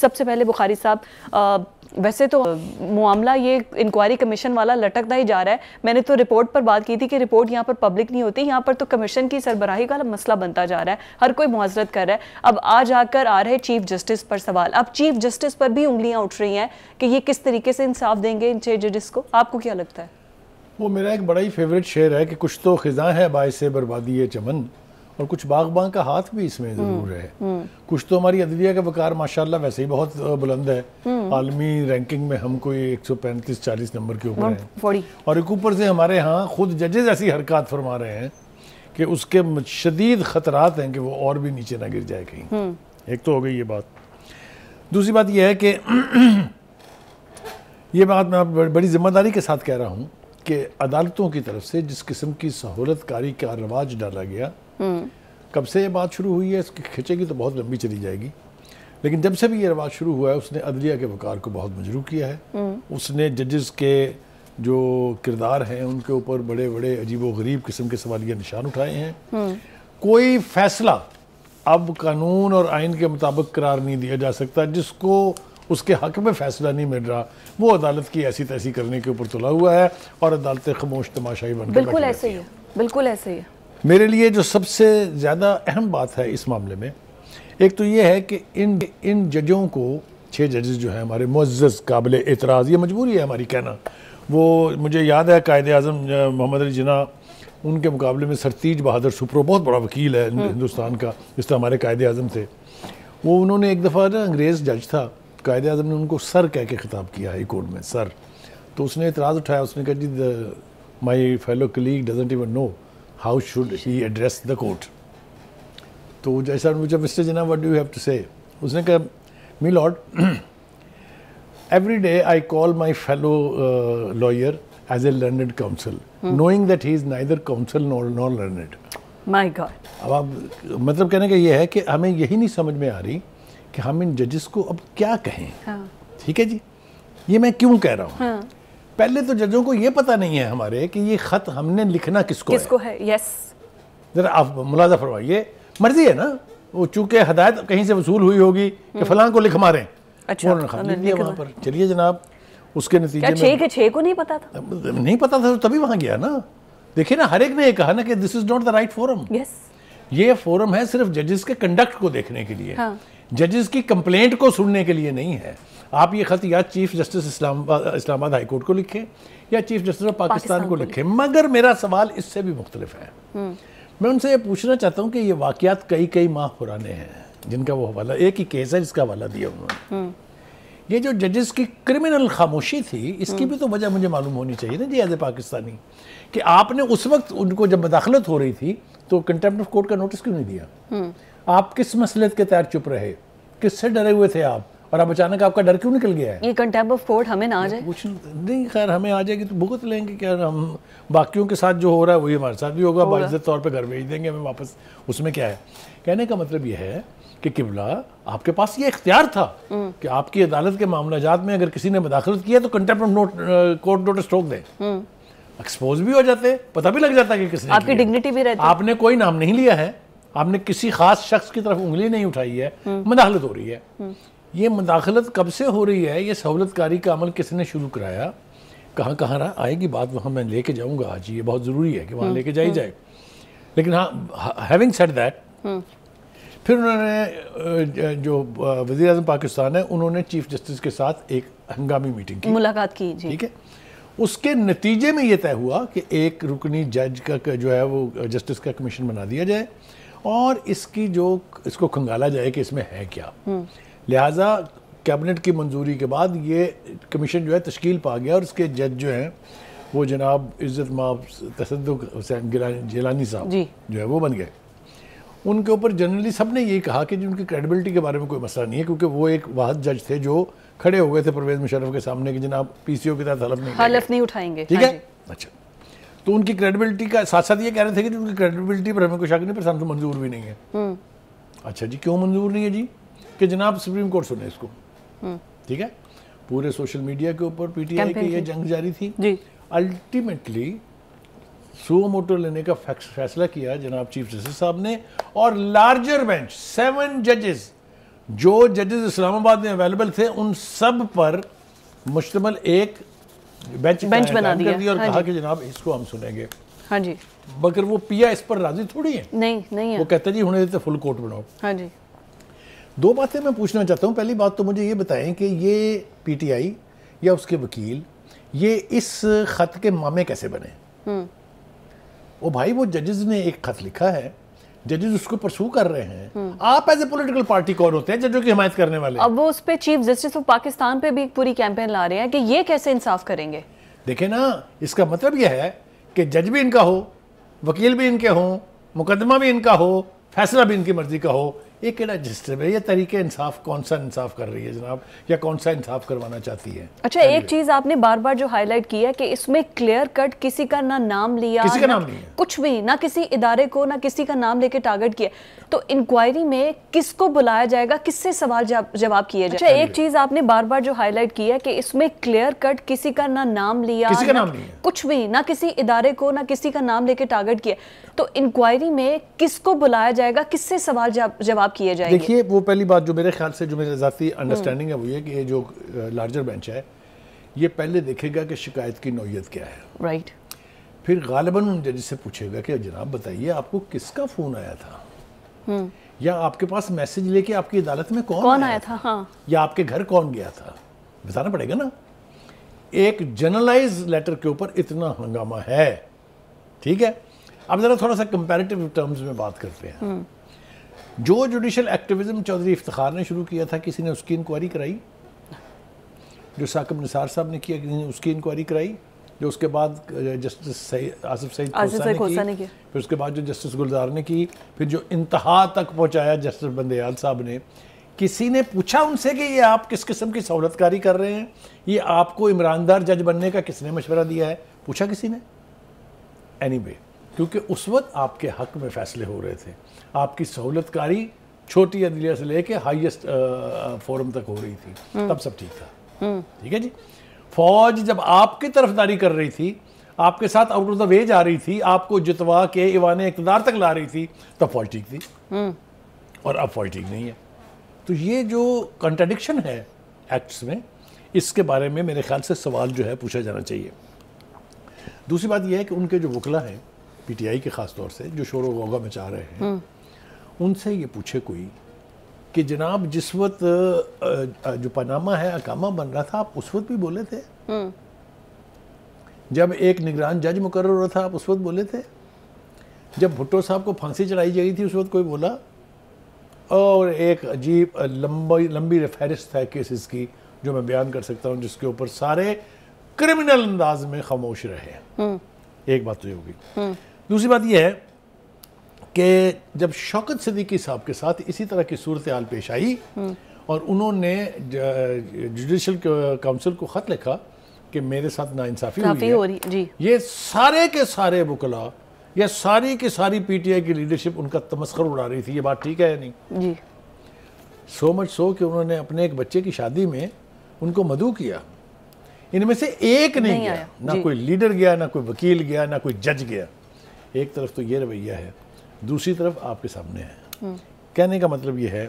सबसे पहले बुखारी साहब वैसे तो मामला ये इंक्वायरी कमीशन वाला लटकता ही जा रहा है मैंने तो रिपोर्ट पर बात की थी कि रिपोर्ट यहाँ पर पब्लिक नहीं होती यहाँ पर तो कमीशन की सरबराही का मसला बनता जा रहा है हर कोई मुआजरत कर रहा है अब आज आकर आ रहे चीफ जस्टिस पर सवाल अब चीफ जस्टिस पर भी उंगलियाँ उठ रही हैं कि ये किस तरीके से इंसाफ देंगे इन छः जजिस को आपको क्या लगता है वो मेरा एक बड़ा ही फेवरेट शेर है कि कुछ तो खिजा है बायस बर्बादी है चमन और कुछ बाग का हाथ भी इसमें हम्म, ज़रूर है हम्म। कुछ तो हमारी अदलिया का वकार माशाल्लाह वैसे ही बहुत बुलंद है हम्म। आलमी रैंकिंग में हम कोई एक सौ पैंतीस चालीस नंबर के ऊपर हैं और एक ऊपर से हमारे यहाँ खुद जजेज ऐसी हरकत फरमा रहे हैं कि उसके शदीद ख़तरात हैं कि वो और भी नीचे ना गिर जाए कहीं एक तो हो गई ये बात दूसरी बात यह है कि ये बात मैं बड़ी जिम्मेदारी के साथ कह रहा हूँ कि अदालतों की तरफ से जिस किस्म की सहूलत कारी का रवाज डाला गया हम्म। कब से ये बात शुरू हुई है इसकी खिंचेगी तो बहुत लंबी चली जाएगी लेकिन जब से भी ये रवाज शुरू हुआ है उसने अदलिया के वकार को बहुत मजरू किया है हम्म। उसने जजेस के जो किरदार हैं उनके ऊपर बड़े बड़े अजीब गरीब किस्म के सवालिया निशान उठाए हैं हम्म। कोई फैसला अब कानून और आइन के मुताबिक करार नहीं दिया जा सकता जिसको उसके हक में फैसला नहीं मिल रहा वो अदालत की ऐसी तैसी करने के ऊपर तुला हुआ है और अदालतें खामोश तमाशाई बन बिल्कुल ऐसे ही बिल्कुल ऐसे ही मेरे लिए जो सबसे ज़्यादा अहम बात है इस मामले में एक तो ये है कि इन इन जजों को छः जजेस जो हैं हमारे मुज्ज़ काबिल एतराज़ ये मजबूरी है हमारी कहना वो मुझे याद है कायद अजम मोहम्मद अली जना उनके मुकाबले में सरतीज बहादुर सुप्रो बहुत बड़ा वकील है हम्म। हिंदुस्तान का जिस तरह हमारे कायद अजम थे वो उन्होंने एक दफ़ा ना अंग्रेज़ जज था कायद अजम ने उनको सर कह के खिताब किया हाई कोर्ट में सर तो उसने एतराज़ उठाया उसने कहा जी my fellow colleague doesn't even know how should he address the court तो जैसा मुझे mister Jinnah what do have to say उसने कहा me lord every day I call my fellow lawyer as a learned counsel knowing that he is neither counsel nor nor learned my God अब आप मतलब कहने का यह है कि हमें यही नहीं समझ में आ रही कि हम इन जजेस को अब क्या कहें हाँ। ठीक है जी ये मैं क्यों कह रहा हूँ हाँ। पहले तो जजों को ये पता नहीं है हमारे कि ये खत हमने लिखना किसको किसको है यस जरा आप मुलाजा फरमाइए मर्जी है ना वो चूंकि हदायत कहीं से वसूल हुई होगी कि हम्म। फलां को लिख मारे अच्छा पर चलिए जनाब उसके नतीजे के छः को नहीं पता था नहीं पता था तो तभी वहां गया ना देखिए ना हर एक ने यह कहा ना कि this is not the right forum ये फोरम है सिर्फ जजेस के कंडक्ट को देखने के लिए जजेस हाँ। की कंप्लेंट को सुनने के लिए नहीं है आप ये ख़त या चीफ जस्टिस इस्लाम इस्लामाबाद हाई कोर्ट को लिखें या चीफ जस्टिस ऑफ पाकिस्तान को लिखें मगर मेरा सवाल इससे भी मुख्तलिफ है हम्म। मैं उनसे ये पूछना चाहता हूँ कि ये वाकियात कई कई माह पुराने हैं जिनका वो हवाला एक ही केस है जिसका हवाला दिया उन्होंने हम्म। ये जो जजेस की क्रिमिनल खामोशी थी इसकी हम्म। भी तो वजह मुझे मालूम होनी चाहिए ना जी एज ए पाकिस्तानी कि आपने उस वक्त उनको जब मदाखलत हो रही थी तो कंटेम्प्ट ऑफ कोर्ट का नोटिस क्यों नहीं दिया आप किस मसले के तहत चुप रहे किससे डरे हुए थे आप और अब अचानक आपका डर क्यों निकल गया है ये कंटेम्प ऑफ कोर्ट हमें ना आ जाए कुछ नहीं खैर हमें आ जाएगी तो भुगत लेंगे क्या हम बाकियों के साथ जो हो रहा है वही हमारे साथ भी होगा बाजत तौर पर घर भेज देंगे हमें वापस उसमें क्या है कहने का मतलब यह है कि किबला आपके पास ये इख्तियार था हम्म। कि आपकी अदालत के मामला में अगर किसी ने मुदाखलत किया तो contempt of note court notice रोक दें एक्सपोज हम्म। भी हो जाते पता भी लग जाता कि किसने आपकी डिग्निटी भी रहती आपने कोई नाम नहीं लिया है आपने किसी खास शख्स की तरफ उंगली नहीं उठाई है मुदाखलत हम्म। हो रही है ये मुदाखलत कब से हो रही है ये सहूलतकारी का अमल किसने शुरू कराया कहाँ कहाँ रहा आएगी बात वहाँ मैं लेके जाऊँगा आज ये बहुत ज़रूरी है कि वहाँ हम्म, लेके जाई हम्म। जाए लेकिन हाँ हैविंग सेट दैट फिर उन्होंने जो वजी अजम पाकिस्तान है उन्होंने चीफ जस्टिस के साथ एक हंगामी मीटिंग की मुलाकात की ठीक है उसके नतीजे में ये तय हुआ कि एक रुकनी जज का जो है वो जस्टिस का कमीशन बना दिया जाए और इसकी जो इसको खंगाला जाए कि इसमें है क्या हम्म। लिहाजा कैबिनेट की मंजूरी के बाद ये कमीशन जो है तश्कील पा गया और इसके जज जो हैं वो जनाब इज़्ज़त माफ तसद हुसैन जेलानी साहब जो है वो बन गए उनके ऊपर जनरली सब ने यही कहा कि उनकी क्रेडिबिलिटी के बारे में कोई मसला नहीं है क्योंकि वो एक वाहद जज थे जो खड़े हो गए थे परवेज मुशरफ के सामने कि जनाब पी सी ओ के तहत हलफ नहीं हलफ नहीं उठाएंगे ठीक हाँ है अच्छा तो उनकी क्रेडिबिलिटी का साथ साथ ये कह रहे थे कि उनकी क्रेडिबिलिटी पर हमें कोई शक नहीं पर मंजूर भी नहीं है हम्म। अच्छा जी क्यों मंजूर नहीं है जी कि जनाब सुप्रीम कोर्ट सुने इसको हम्म। ठीक है पूरे सोशल मीडिया के ऊपर पीटीआई की ये जंग जारी थी अल्टीमेटली सो मोटर लेने का फैसला किया जनाब चीफ जस्टिस साहब ने और लार्जर बेंच सेवन जजेस जो जजेस इस्लामाबाद में अवेलेबल थे उन सब पर मुश्तमल एक बेंच बेंच बना दिया कर दिया और हाँ कहा कि जनाब इसको हम सुनेंगे हाँ जी मगर वो पिया इस पर राजी थोड़ी है नहीं नहीं है। वो कहता जी होने देते फुल कोर्ट बनाओ हाँ जी दो बातें मैं पूछना चाहता हूँ पहली बात तो मुझे ये बताएं कि ये पीटीआई या उसके वकील ये इस ख़त के मामे कैसे बने हम्म। वो भाई वो जजेस ने एक खत लिखा है जजेस उसको परसू कर रहे हैं हम्म। आप एज ए पॉलिटिकल पार्टी कौन होते हैं जजों की हिमायत करने वाले अब वो उस पर चीफ जस्टिस ऑफ पाकिस्तान पे भी एक पूरी कैंपेन ला रहे हैं कि ये कैसे इंसाफ करेंगे देखे ना इसका मतलब यह है कि जज भी इनका हो वकील भी इनके हों मुकदमा भी इनका हो फैसला भी इनकी मर्जी का हो ये केड़ा डिस्टर्ब है ये तरीके इंसाफ कौन सा इंसाफ कर रही है जनाब या कौन सा इंसाफ करवाना चाहती है अच्छा एक चीज आपने बार बार जो हाईलाइट किया कि इसमें क्लियर कट किसी का ना नाम लिया किसी का ना नाम लिया कुछ भी ना किसी इदारे को ना किसी का नाम लेके टारगेट किया तो इंक्वायरी में किसको बुलाया जाएगा किससे सवाल जवाब किया जाए अच्छा एक चीज आपने बार बार जो हाईलाइट किया कि इसमें क्लियर कट किसी का ना नाम लिया किसी का नाम लिया कुछ भी ना किसी इदारे को ना किसी का नाम लेके टारगेट किया तो इंक्वायरी में किसको बुलाया जाएगा किससे सवाल जवाब इंतब किए जाएंगे देखिए वो पहली बात जो मेरे ख्याल से जो मेरे ज़ाती अंडरस्टैंडिंग है वो ये कि ये जो लार्जर बेंच है ये पहले देखेगा कि शिकायत की नोयत क्या है राइट फिर गालिबा उन जज से पूछेगा कि जनाब बताइए आपको किसका फ़ोन आया था हम्म। या आपके पास मैसेज लेके आपकी अदालत में कौन, कौन आया था, था हाँ। या आपके घर कौन गया था बताना पड़ेगा ना एक जनरलाइज लेटर के ऊपर इतना हंगामा है ठीक है अब ज़रा थोड़ा सा कंपेरेटिव टर्म्स में बात करते हैं हम्म। जो जुडिशल एक्टिविज़म चौधरी इफ्तार ने शुरू किया था किसी ने उसकी इंक्वायरी कराई जो साकब निसार साहब ने किया किसी ने उसकी इंक्वायरी कराई जो उसके बाद जस्टिस आसिफ सईद ने की फिर उसके बाद जो जस्टिस गुलजार ने की फिर जो इंतहा तक पहुंचाया जस्टिस बंदयाल साहब ने किसी ने पूछा उनसे कि ये आप किस किस्म की सहूलतकारी कर रहे हैं ये आपको इमरानदार जज बनने का किसने मशवरा दिया है पूछा किसी ने एनी anyway, क्योंकि उस वक्त आपके हक में फैसले हो रहे थे आपकी सहूलतकारी छोटी अदलिया से लेके हाईएस्ट फोरम तक हो रही थी हम्म। तब सब ठीक था हम्म। ठीक है जी फौज जब आपकी तरफदारी कर रही थी आपके साथ आउट ऑफ द वे जा रही थी आपको जितवा के इवान इकदार तक ला रही थी तब फौज ठीक थी हम्म। और अब फौज ठीक नहीं है तो ये जो कंट्राडिक्शन है एक्ट्स में इसके बारे में मेरे ख्याल से सवाल जो है पूछा जाना चाहिए दूसरी बात यह है कि उनके जो वकला हैं पीटीआई के ख़ास तौर से जो शोर वोगा मचा रहे हैं हम्म। उनसे ये पूछे कोई कि जनाब जिस वक्त जो पनामा है अकामा बन रहा था आप उस वक्त भी बोले थे हम्म। जब एक निगरान जज मुकर हो रहा था आप उस वक्त बोले थे जब भुट्टो साहब को फांसी चढ़ाई जा रही थी उस वक्त कोई बोला और एक अजीब लंबी लंबी फहरिस्त है केसेस की जो मैं बयान कर सकता हूँ जिसके ऊपर सारे क्रिमिनल अंदाज में खामोश रहे हम्म। एक बात तो ये होगी दूसरी बात यह है कि जब शौकत सदीकी साहब के साथ इसी तरह की सूरत हाल पेश आई हम्म। और उन्होंने जुडिशल काउंसिल को ख़त लिखा कि मेरे साथ नाइंसाफ़ी हो रही जी ये सारे के सारे बुकला या सारी की सारी पीटीआई की लीडरशिप उनका तमस्कर उड़ा रही थी ये बात ठीक है या नहीं जी सो मच सो कि उन्होंने अपने एक बच्चे की शादी में उनको मधु किया इनमें से एक नहीं, नहीं गया ना कोई लीडर गया ना कोई वकील गया ना कोई जज गया एक तरफ तो ये रवैया है दूसरी तरफ आपके सामने है हम्म। कहने का मतलब ये है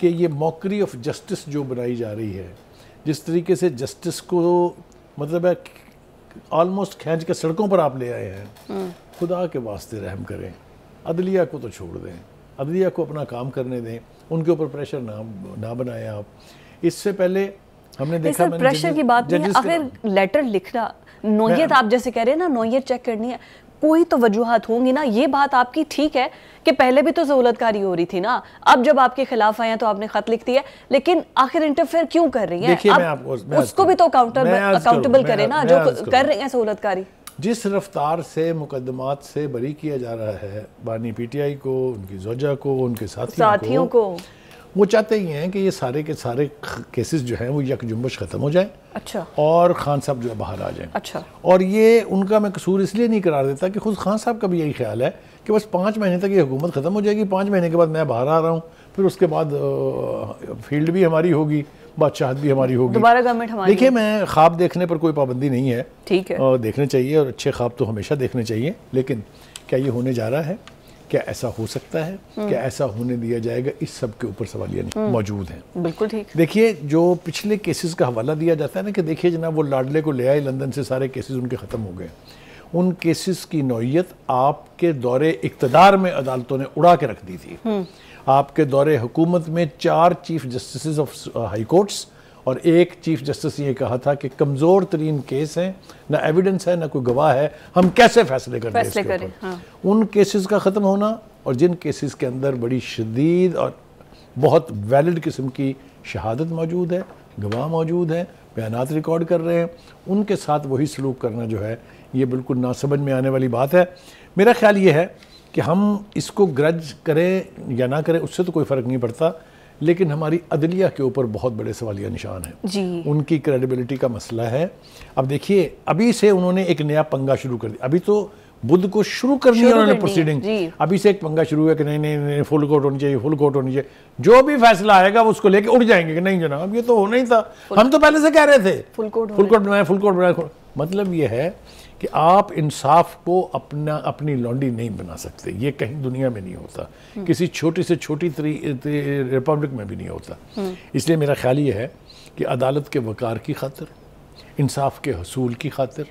कि ये मौकरी ऑफ जस्टिस जो बनाई जा रही है जिस तरीके से जस्टिस को मतलब है ऑलमोस्ट खींच के सड़कों पर आप ले आए हैं हम्म। खुदा के वास्ते रहम करें अदलिया को तो छोड़ दें अदलिया को अपना काम करने दें उनके ऊपर प्रेशर ना ना बनाएं आप इससे पहले हमने देखा प्रेशर की बात नहीं है आखिर लेटर लिखना नोयत आप जैसे कह रहे हैं ना नोयत चेक करनी है कोई तो वजूहत होंगी ना ये बात आपकी ठीक है कि पहले भी तो जहूलतकारी हो रही थी ना अब जब आपके खिलाफ आए हैं तो आपने खत लिख दिया लेकिन आखिर इंटरफेयर क्यों कर रही है आप, आपको, उसको भी तो अकाउंटेबल करें ना जो कर रहे हैं सहूलतकारी जिस रफ्तार से मुकदमात से बरी किया जा रहा है बानी पीटीआई को उनकी जोजा को उनके साथियों को वो चाहते ही हैं कि ये सारे के सारे केसेस जो हैं वो यकजुम्बश ख़त्म हो जाए अच्छा और खान साहब जो है बाहर आ जाएं अच्छा और ये उनका मैं कसूर इसलिए नहीं करार देता कि खुद खान साहब का भी यही ख्याल है कि बस पाँच महीने तक ये हुकूमत ख़त्म हो जाएगी पाँच महीने के बाद मैं बाहर आ रहा हूँ फिर उसके बाद फील्ड भी हमारी होगी बादशाहत भी हमारी होगी दोबारा गवर्नमेंट हमारी देखिए मैं ख्वाब देखने पर कोई पाबंदी नहीं है ठीक है देखने चाहिए और अच्छे ख्वाब तो हमेशा देखने चाहिए लेकिन क्या ये होने जा रहा है क्या ऐसा हो सकता है हम्म। क्या ऐसा होने दिया जाएगा इस सब के ऊपर नहीं हम्म। मौजूद हैं बिल्कुल ठीक देखिए जो पिछले केसेस का हवाला दिया जाता है ना कि देखिए जनाब वो लाडले को ले आए लंदन से सारे केसेस उनके ख़त्म हो गए उन केसेस की नौीयत आपके दौरे इकतदार में अदालतों ने उड़ा के रख दी थी हम्म। आपके दौरे हुकूमत में चार chief justice of high courts और एक चीफ जस्टिस ने कहा था कि कमज़ोर तरीन केस है ना एविडेंस है ना कोई गवाह है हम कैसे फैसले करें फैसले करें हाँ। उन केसेस का ख़त्म होना और जिन केसेस के अंदर बड़ी शदीद और बहुत वैलिड किस्म की शहादत मौजूद है गवाह मौजूद है बयानात रिकॉर्ड कर रहे हैं उनके साथ वही सलूक करना जो है ये बिल्कुल ना समझ में आने वाली बात है मेरा ख्याल ये है कि हम इसको ग्रज करें या ना करें उससे तो कोई फ़र्क नहीं पड़ता लेकिन हमारी अदलिया के ऊपर बहुत बड़े सवालिया निशान है जी उनकी क्रेडिबिलिटी का मसला है अब देखिए अभी से उन्होंने एक नया पंगा शुरू कर दिया अभी तो बुद्ध को शुरू कर दिया उन्होंने प्रोसीडिंग अभी से एक पंगा शुरू हुआ कि नहीं नहीं नहीं फुल कोर्ट होनी चाहिए फुल कोर्ट होनी चाहिए जो भी फैसला आएगा वो उसको लेके उठ जाएंगे कि नहीं जनाब ये तो होना ही था हम तो पहले से कह रहे थे फुल कोर्ट फुल कोर्ट बनाए फुल कोर्ट बनाए मतलब ये है कि आप इंसाफ को अपना अपनी लॉन्डी नहीं बना सकते ये कहीं दुनिया में नहीं होता हम्म। किसी छोटी से छोटी रिपब्लिक में भी नहीं होता हम्म। इसलिए मेरा ख्याल ये है कि अदालत के वकार की खातिर इंसाफ के हसूल की खातिर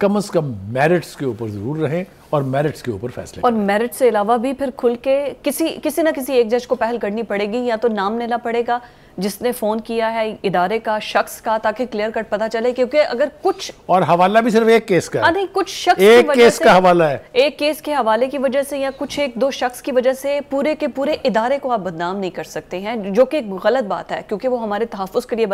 कम अज़ कम मेरिट्स के ऊपर ज़रूर रहें और मेरिट्स के ऊपर फैसले और मेरिट से अलावा भी फिर खुल के किसी किसी ना किसी एक जज को पहल करनी पड़ेगी या तो नाम लेना पड़ेगा जिसने फ़ोन किया है इदारे का शख्स का ताकि क्लियर कट पता चले क्योंकि अगर कुछ और हवाला भी सिर्फ एक केस का नहीं कुछ शख्स एक केस का हवाला है एक केस के हवाले की वजह से या कुछ एक दो शख्स की वजह से पूरे के पूरे इदारे को आप बदनाम नहीं कर सकते हैं जो कि गलत बात है क्योंकि वो हमारे तहफ़ के लिए